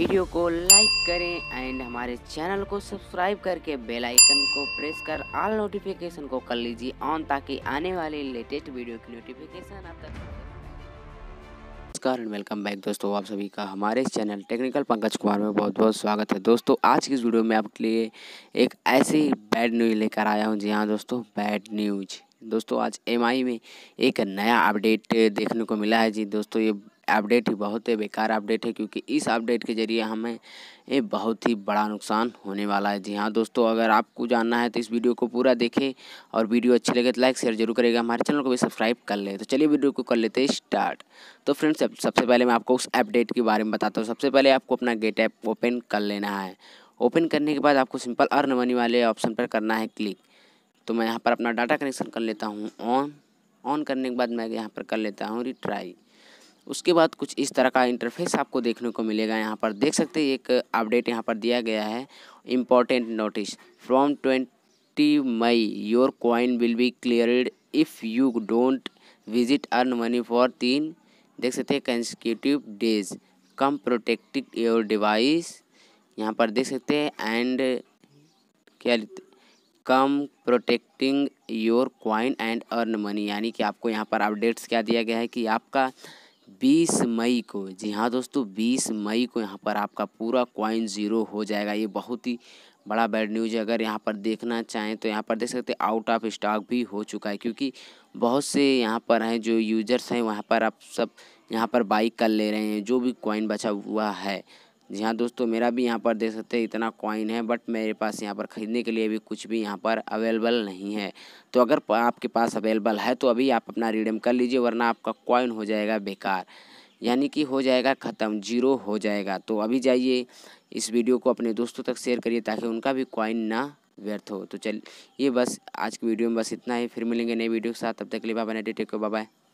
video को like करें and हमारे चैनल को सब्सक्राइब करके बेल आइकन को प्रेस कर ऑल नोटिफिकेशन को कर लीजिए ऑन ताकि आने वाली लेटेस्ट वीडियो की नोटिफिकेशन आप तक नमस्कार एंड वेलकम बैक दोस्तों आप सभी का हमारे चैनल टेक्निकल पंकज कुमार में बहुत बहुत स्वागत है दोस्तों आज की इस वीडियो में आपके लिए एक ऐसी बैड न्यूज़ लेकर आया हूँ जी हाँ दोस्तों बैड न्यूज दोस्तों आज एम में एक नया अपडेट देखने को मिला है जी दोस्तों ये अपडेट ही बहुत ही बेकार अपडेट है क्योंकि इस अपडेट के ज़रिए हमें ये बहुत ही बड़ा नुकसान होने वाला है जी हाँ दोस्तों अगर आपको जानना है तो इस वीडियो को पूरा देखें और वीडियो अच्छी लगे तो लाइक शेयर जरूर करेगा हमारे चैनल को भी सब्सक्राइब कर ले तो चलिए वीडियो को कर लेते हैं स्टार्ट तो फ्रेंड्स सबसे पहले मैं आपको उस अपडेट के बारे में बताता हूँ सबसे पहले आपको अपना गेट ऐप ओपन कर लेना है ओपन करने के बाद आपको सिंपल अर्न मनी वाले ऑप्शन पर करना है क्लिक तो मैं यहाँ पर अपना डाटा कनेक्शन कर लेता हूँ ऑन ऑन करने के बाद मैं यहाँ पर कर लेता हूँ रिट्राई उसके बाद कुछ इस तरह का इंटरफेस आपको देखने को मिलेगा यहाँ पर देख सकते हैं एक अपडेट यहाँ पर दिया गया है important notice from twenty May your coin will be clear if you don't visit earn money for तीन देख सकते हैं consecutive days come protected your device यहाँ पर देख सकते हैं एंड क्या come protecting your coin and earn money यानी कि आपको यहाँ पर अपडेट्स क्या दिया गया है कि आपका बीस मई को जी हाँ दोस्तों बीस मई को यहाँ पर आपका पूरा क्वाइन ज़ीरो हो जाएगा ये बहुत ही बड़ा बैड न्यूज़ है अगर यहाँ पर देखना चाहें तो यहाँ पर देख सकते हैं आउट ऑफ स्टॉक भी हो चुका है क्योंकि बहुत से यहाँ पर हैं जो यूजर्स हैं वहाँ पर आप सब यहाँ पर बाइक कर ले रहे हैं जो भी कॉइन बचा हुआ है जी हाँ दोस्तों मेरा भी यहाँ पर देख सकते हैं इतना कॉइन है बट मेरे पास यहाँ पर ख़रीदने के लिए भी कुछ भी यहाँ पर अवेलेबल नहीं है तो अगर आपके पास अवेलेबल है तो अभी आप अपना रिडीम कर लीजिए वरना आपका कॉइन हो जाएगा बेकार यानी कि हो जाएगा ख़त्म जीरो हो जाएगा तो अभी जाइए इस वीडियो को अपने दोस्तों तक शेयर करिए ताकि उनका भी कॉइन ना व्यर्थ हो तो चल ये बस आज की वीडियो में बस इतना ही फिर मिलेंगे नई वीडियो के साथ तब तक के लिए बाबा ने टेक बाय